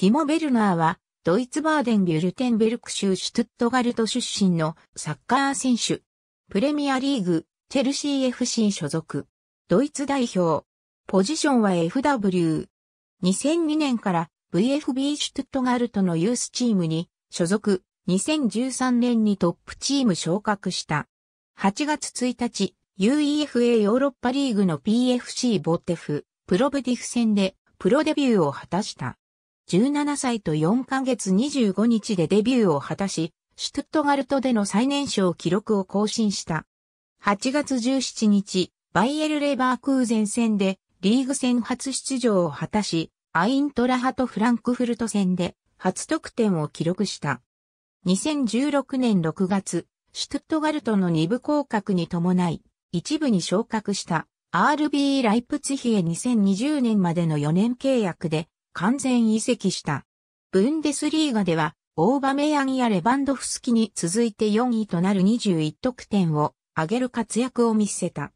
ティモ・ベルナーは、ドイツバーデン・ビュルテンベルク州シュトゥットガルト出身のサッカー選手。プレミアリーグ、チェルシー FC 所属。ドイツ代表。ポジションは FW。2002年から VFB シュトゥットガルトのユースチームに所属。2013年にトップチーム昇格した。8月1日、UEFA ヨーロッパリーグの PFC ボテフ、プロブディフ戦でプロデビューを果たした。17歳と4ヶ月25日でデビューを果たし、シュトゥットガルトでの最年少記録を更新した。8月17日、バイエル・レバークーゼン戦でリーグ戦初出場を果たし、アイントラハとフランクフルト戦で初得点を記録した。2016年6月、シュトゥットガルトの2部降格に伴い、一部に昇格した RB ライプツヒへ2020年までの4年契約で完全移籍した。ブンデスリーガでは、オーバメヤンやレバンドフスキに続いて4位となる21得点を上げる活躍を見せた。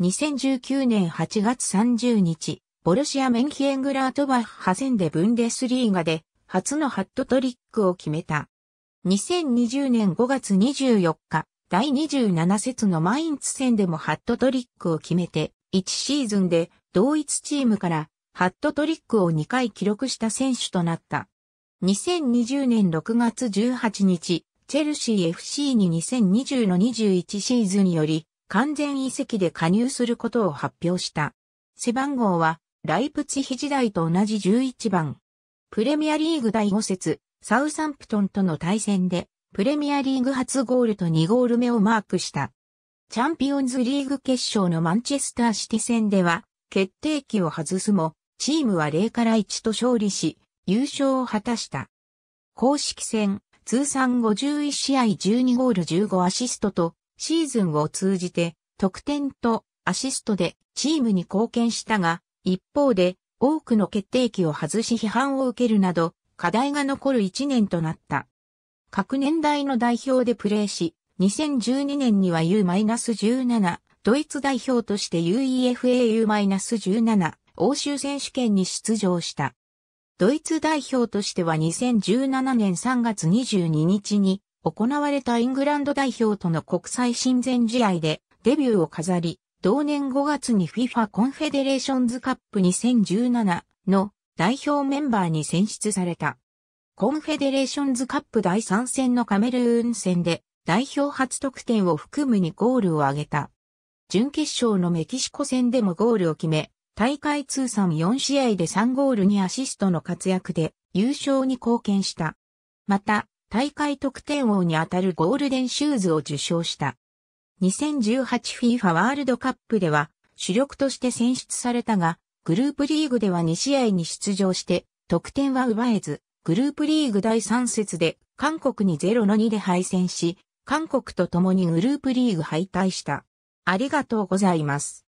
2019年8月30日、ボルシア・メンヒエングラートバッハ戦でブンデスリーガで初のハットトリックを決めた。2020年5月24日、第27節のマインツ戦でもハットトリックを決めて、1シーズンで同一チームからハットトリックを2回記録した選手となった。2020年6月18日、チェルシー FC に2020の21シーズンより完全移籍で加入することを発表した。背番号はライプツヒ時代と同じ11番。プレミアリーグ第5節、サウサンプトンとの対戦でプレミアリーグ初ゴールと2ゴール目をマークした。チャンピオンズリーグ決勝のマンチェスターシティ戦では決定機を外すもチームは0から1と勝利し、優勝を果たした。公式戦、通算51試合12ゴール15アシストと、シーズンを通じて、得点とアシストでチームに貢献したが、一方で、多くの決定機を外し批判を受けるなど、課題が残る1年となった。各年代の代表でプレーし、2012年には U-17、ドイツ代表として UEFA U-17、欧州選手権に出場した。ドイツ代表としては2017年3月22日に行われたイングランド代表との国際親善試合でデビューを飾り、同年5月に FIFA コンフェデレーションズカップ2017の代表メンバーに選出された。コンフェデレーションズカップ第3戦のカメルーン戦で代表初得点を含む2ゴールを挙げた。準決勝のメキシコ戦でもゴールを決め、大会通算4試合で3ゴールにアシストの活躍で優勝に貢献した。また、大会得点王にあたるゴールデンシューズを受賞した。2018FIFA ワールドカップでは主力として選出されたが、グループリーグでは2試合に出場して得点は奪えず、グループリーグ第3節で韓国に0の2で敗戦し、韓国と共にグループリーグ敗退した。ありがとうございます。